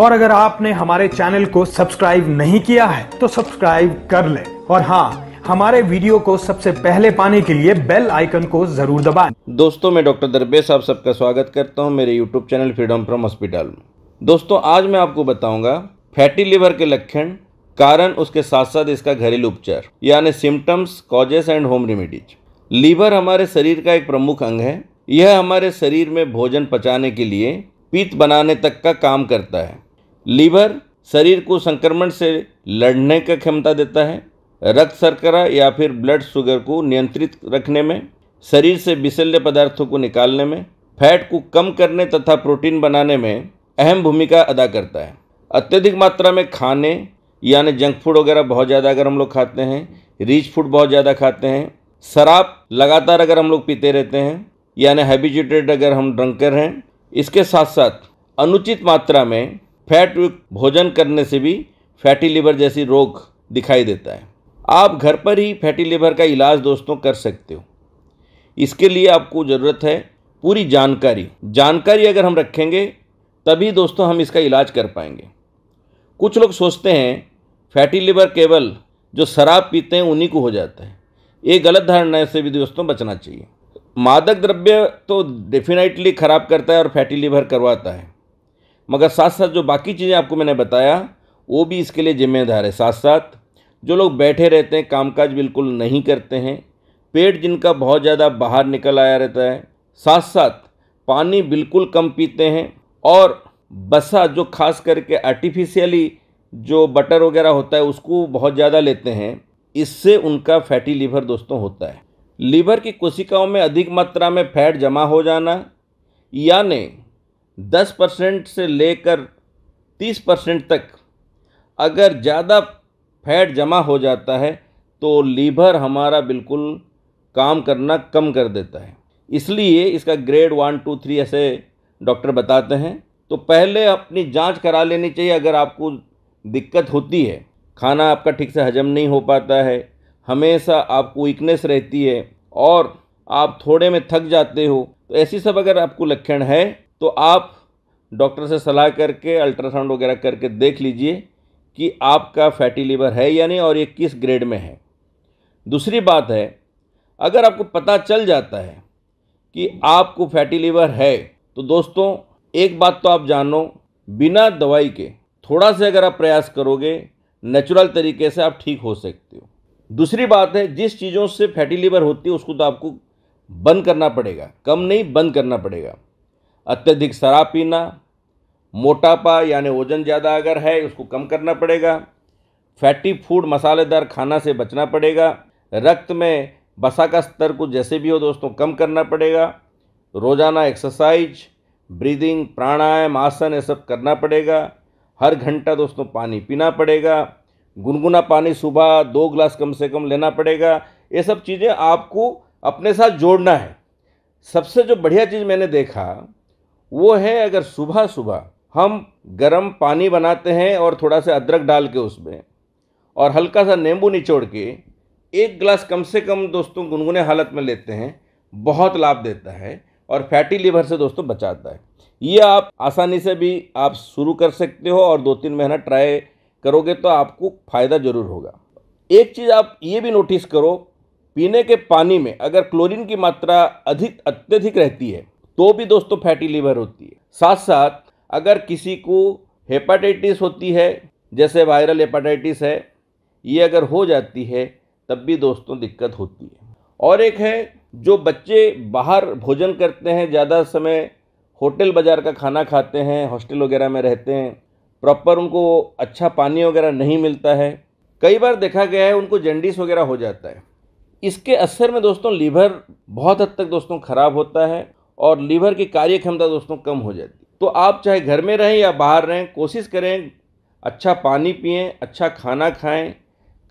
और अगर आपने हमारे चैनल को सब्सक्राइब नहीं किया है तो सब्सक्राइब कर ले और हाँ हमारे वीडियो को सबसे पहले पाने के लिए बेल आइकन को जरूर दबाएं। दोस्तों मैं डॉक्टर दरबे साहब सबका स्वागत करता हूं मेरे YouTube channel Freedom from Hospital दोस्तों आज मैं आपको बताऊंगा फैटी लिवर के लक्षण कारण उसके साथ साथ इसका घरेलू उपचार यानी symptoms causes and home remedies liver हमारे शरीर का एक प्रमुख अंग है यह हमारे शरीर में भोजन पचाने के लिए पीत बनाने तक का काम करता है लीवर शरीर को संक्रमण से लड़ने का क्षमता देता है रक्त शर्करा या फिर ब्लड शुगर को नियंत्रित रखने में शरीर से विशल्य पदार्थों को निकालने में फैट को कम करने तथा प्रोटीन बनाने में अहम भूमिका अदा करता है अत्यधिक मात्रा में खाने यानी जंक फूड वगैरह बहुत ज़्यादा अगर हम लोग खाते हैं रिच फूड बहुत ज़्यादा खाते हैं शराब लगातार अगर हम लोग पीते रहते हैं यानी हैबिचुटेड अगर हम ड्रंकर हैं इसके साथ साथ अनुचित मात्रा में फैट भोजन करने से भी फैटी लिवर जैसी रोग दिखाई देता है आप घर पर ही फैटी लिवर का इलाज दोस्तों कर सकते हो इसके लिए आपको ज़रूरत है पूरी जानकारी जानकारी अगर हम रखेंगे तभी दोस्तों हम इसका इलाज कर पाएंगे कुछ लोग सोचते हैं फैटी लिवर केवल जो शराब पीते हैं उन्हीं को हो जाता है ये गलत धारणा से भी दोस्तों बचना चाहिए मादक द्रव्य तो डेफिनेटली ख़राब करता है और फैटी लीवर करवाता है मगर साथ साथ जो बाकी चीज़ें आपको मैंने बताया वो भी इसके लिए ज़िम्मेदार है साथ साथ जो लोग बैठे रहते हैं कामकाज बिल्कुल नहीं करते हैं पेट जिनका बहुत ज़्यादा बाहर निकल आया रहता है साथ साथ पानी बिल्कुल कम पीते हैं और बसा जो खास करके आर्टिफिशियली जो बटर वगैरह होता है उसको बहुत ज़्यादा लेते हैं इससे उनका फैटी लीवर दोस्तों होता है लीवर की कोशिकाओं में अधिक मात्रा में फैट जमा हो जाना यानी 10 परसेंट से लेकर 30 परसेंट तक अगर ज़्यादा फैट जमा हो जाता है तो लीवर हमारा बिल्कुल काम करना कम कर देता है इसलिए इसका ग्रेड वन टू थ्री ऐसे डॉक्टर बताते हैं तो पहले अपनी जांच करा लेनी चाहिए अगर आपको दिक्कत होती है खाना आपका ठीक से हजम नहीं हो पाता है हमेशा आपको वीकनेस रहती है और आप थोड़े में थक जाते हो तो ऐसी सब अगर आपको लक्षण है तो आप डॉक्टर से सलाह करके अल्ट्रासाउंड वगैरह करके देख लीजिए कि आपका फैटी लीवर है या नहीं और ये किस ग्रेड में है दूसरी बात है अगर आपको पता चल जाता है कि आपको फैटी लीवर है तो दोस्तों एक बात तो आप जानो बिना दवाई के थोड़ा से अगर आप प्रयास करोगे नेचुरल तरीके से आप ठीक हो सकते हो दूसरी बात है जिस चीज़ों से फैटी लीवर होती है उसको तो आपको बंद करना पड़ेगा कम नहीं बंद करना पड़ेगा अत्यधिक शराब पीना मोटापा यानी वजन ज़्यादा अगर है उसको कम करना पड़ेगा फैटी फूड मसालेदार खाना से बचना पड़ेगा रक्त में बसा का स्तर को जैसे भी हो दोस्तों कम करना पड़ेगा रोज़ाना एक्सरसाइज ब्रीदिंग प्राणायाम आसन ये सब करना पड़ेगा हर घंटा दोस्तों पानी पीना पड़ेगा गुनगुना पानी सुबह दो गिलास कम से कम लेना पड़ेगा ये सब चीज़ें आपको अपने साथ जोड़ना है सबसे जो बढ़िया चीज़ मैंने देखा वो है अगर सुबह सुबह हम गर्म पानी बनाते हैं और थोड़ा सा अदरक डाल के उसमें और हल्का सा नींबू निचोड़ के एक गिलास कम से कम दोस्तों गुनगुने हालत में लेते हैं बहुत लाभ देता है और फैटी लीवर से दोस्तों बचाता है ये आप आसानी से भी आप शुरू कर सकते हो और दो तीन महीना ट्राई करोगे तो आपको फ़ायदा ज़रूर होगा एक चीज़ आप ये भी नोटिस करो पीने के पानी में अगर क्लोरीन की मात्रा अधिक अत्यधिक रहती है तो भी दोस्तों फैटी लीवर होती है साथ साथ अगर किसी को हेपाटाइटिस होती है जैसे वायरल हेपाटाइटिस है ये अगर हो जाती है तब भी दोस्तों दिक्कत होती है और एक है जो बच्चे बाहर भोजन करते हैं ज़्यादा समय होटल बाज़ार का खाना खाते हैं हॉस्टल वगैरह में रहते हैं प्रॉपर उनको अच्छा पानी वगैरह नहीं मिलता है कई बार देखा गया है उनको जेंडिस वगैरह हो जाता है इसके असर में दोस्तों लीवर बहुत हद तक दोस्तों ख़राब होता है और लीवर की कार्य क्षमता दोस्तों कम हो जाती है तो आप चाहे घर में रहें या बाहर रहें कोशिश करें अच्छा पानी पिएँ अच्छा खाना खाएँ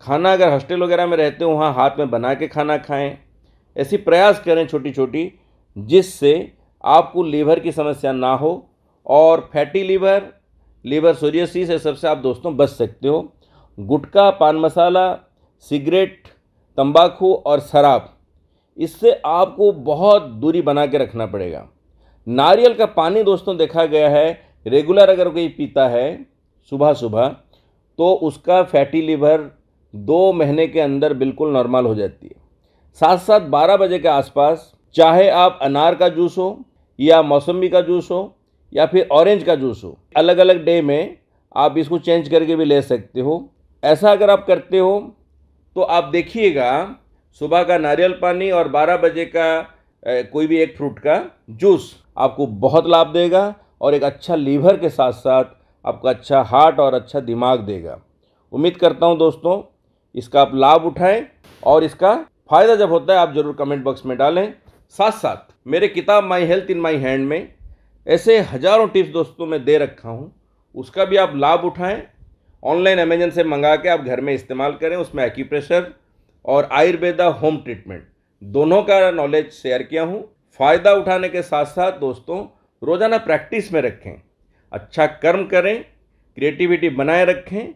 खाना अगर हॉस्टल वगैरह में रहते हो वहाँ हाथ में बना के खाना खाएँ ऐसी प्रयास करें छोटी छोटी जिससे आपको लीवर की समस्या ना हो और फैटी लीवर लीवर सोरियसिस है सबसे आप दोस्तों बच सकते हो गुटखा पान मसाला सिगरेट तंबाकू और शराब इससे आपको बहुत दूरी बना के रखना पड़ेगा नारियल का पानी दोस्तों देखा गया है रेगुलर अगर कोई पीता है सुबह सुबह तो उसका फैटी लीवर दो महीने के अंदर बिल्कुल नॉर्मल हो जाती है साथ साथ बारह बजे के आसपास चाहे आप अनार का जूस हो या मौसम्बी का जूस हो या फिर ऑरेंज का जूस हो अलग अलग डे में आप इसको चेंज करके भी ले सकते हो ऐसा अगर आप करते हो तो आप देखिएगा सुबह का नारियल पानी और 12 बजे का कोई भी एक फ्रूट का जूस आपको बहुत लाभ देगा और एक अच्छा लीवर के साथ साथ आपका अच्छा हार्ट और अच्छा दिमाग देगा उम्मीद करता हूँ दोस्तों इसका आप लाभ उठाएं और इसका फ़ायदा जब होता है आप ज़रूर कमेंट बॉक्स में डालें साथ साथ मेरे किताब माई हेल्थ इन माई हैंड में ऐसे हजारों टिप्स दोस्तों मैं दे रखा हूँ उसका भी आप लाभ उठाएं ऑनलाइन अमेजन से मंगा के आप घर में इस्तेमाल करें उसमें एक्यूप्रेशर और आयुर्वेदा होम ट्रीटमेंट दोनों का नॉलेज शेयर किया हूँ फ़ायदा उठाने के साथ साथ दोस्तों रोज़ाना प्रैक्टिस में रखें अच्छा कर्म करें क्रिएटिविटी बनाए रखें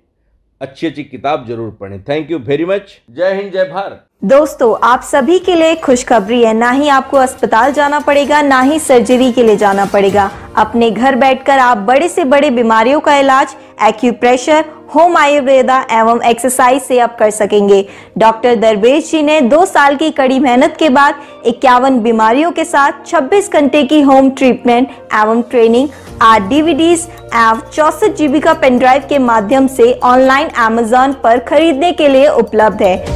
अच्छी अच्छी किताब जरूर पढ़ें थैंक यू वेरी मच जय हिंद जय भारत दोस्तों आप सभी के लिए खुशखबरी है ना ही आपको अस्पताल जाना पड़ेगा ना ही सर्जरी के लिए जाना पड़ेगा अपने घर बैठकर आप बड़े से बड़े बीमारियों का इलाज एक्यूप्रेशर होम आयुर्वेदा एवं एक्सरसाइज से आप कर सकेंगे डॉक्टर दरवेश जी ने दो साल की कड़ी मेहनत के बाद इक्यावन बीमारियों के साथ 26 घंटे की होम ट्रीटमेंट एवं ट्रेनिंग आर डीवीडीज एव चौसठ जीबी का पेनड्राइव के माध्यम से ऑनलाइन अमेजोन पर खरीदने के लिए उपलब्ध है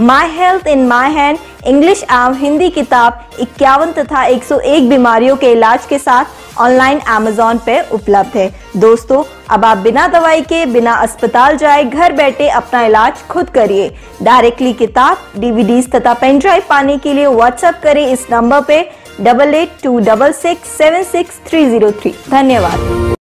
my health in my hand English एवं हिंदी किताब इक्यावन तथा 101 बीमारियों के इलाज के साथ ऑनलाइन अमेजोन पे उपलब्ध है दोस्तों अब आप बिना दवाई के बिना अस्पताल जाए घर बैठे अपना इलाज खुद करिए डायरेक्टली किताब डीवीडीज तथा पेन ड्राइव पाने के लिए व्हाट्सएप करें इस नंबर पे double eight two double six seven six three zero three धन्यवाद